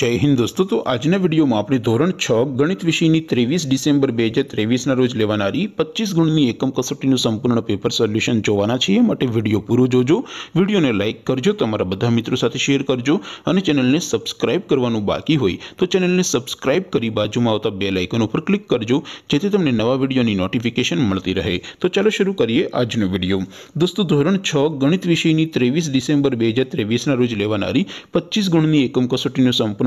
जय हिंद दोस्तों आज ने वीडियो मा आपली ધોરણ 6 ગણિત વિષયની 23 ડિસેમ્બર 2023 ના રોજ લેવાનારી 25 ગુણની એકમ કસોટીનું સંપૂર્ણ પેપર સોલ્યુશન જોવાના છે એટલે વિડિયો પૂરો જોજો વિડિયોને લાઈક કરજો તમારા બધા મિત્રો સાથે શેર કરજો અને ચેનલને સબ્સ્ક્રાઇબ કરવાનું બાકી હોય તો ચેનલને સબ્સ્ક્રાઇબ કરી બાજુમાં આપતા બેલ આઇકન ઉપર ક્લિક કરજો જેથી તમને નવા વિડિયોની નોટિફિકેશન મળતી રહે તો ચાલો શરુ કરીએ આજનો વિડિયો દોસ્તો ધોરણ 6 ગણિત વિષયની 23 ડિસેમ્બર 2023 ના રોજ લેવાનારી 25 ગુણની એકમ કસોટીનું સંપૂર્ણ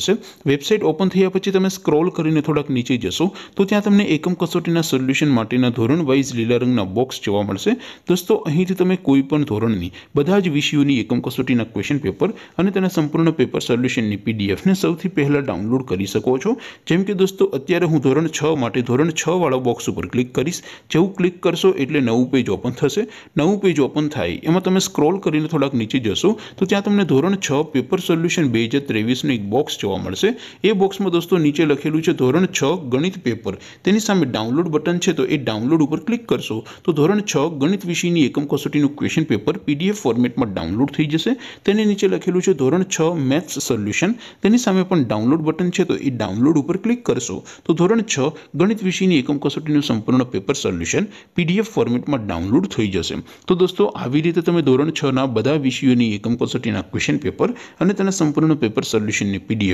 જશે વેબસાઇટ ઓપન થયા પછી તમે સ્ક્રોલ કરીને થોડાક નીચે જશો તો ત્યાં તમને એકમ કસોટીના સોલ્યુશન માટેના ધોરણ વાઇઝ લીલા રંગના બોક્સ જોવા મળશે દોસ્તો અહીંથી તમે કોઈ પણ ધોરણની બધા જ વિષયોની એકમ કસોટીના ક્વેશ્ચન પેપર અને તેના સંપૂર્ણ પેપર સોલ્યુશનની પીડીએફને સૌથી પહેલાં ડાઉનલોડ કરી શકો છો જેમ કે દોસ્તો અત્યારે હું ધોરણ છ માટે ધોરણ છ વાળા બોક્સ ઉપર ક્લિક કરીશ જેવું ક્લિક કરશો એટલે નવું પેજ ઓપન થશે નવું પેજ ઓપન થાય એમાં તમે સ્ક્રોલ કરીને થોડાક નીચે જશો તો ત્યાં તમને ધોરણ છ પેપર સોલ્યુશન બે હજાર ત્રેવીસનું એક બોક્સ જોમ મળશે એ બોક્સમાં દોસ્તો નીચે લખેલું છે ધોરણ 6 ગણિત પેપર તેની સામે ડાઉનલોડ બટન છે તો એ ડાઉનલોડ ઉપર ક્લિક કરશો તો ધોરણ 6 ગણિત વિષયની એકમ કોસોટીનું ક્વેશ્ચન પેપર પીડીએફ ફોર્મેટમાં ડાઉનલોડ થઈ જશે તેની નીચે લખેલું છે ધોરણ 6 મેથ્સ સોલ્યુશન તેની સામે પણ ડાઉનલોડ બટન છે તો એ ડાઉનલોડ ઉપર ક્લિક કરશો તો ધોરણ 6 ગણિત વિષયની એકમ કોસોટીનું સંપૂર્ણ પેપર સોલ્યુશન પીડીએફ ફોર્મેટમાં ડાઉનલોડ થઈ જશે તો દોસ્તો આવી રીતે તમે ધોરણ 6 ના બધા વિષયોની એકમ કોસોટીના ક્વેશ્ચન પેપર અને તેના સંપૂર્ણ પેપર સોલ્યુશનની પીડીએફ